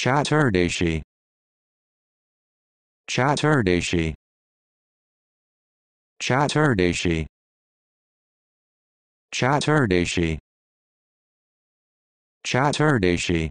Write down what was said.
Chaturdeshi Chaturdeshi Chaturdeshi Chaturdeshi Chaturdeshi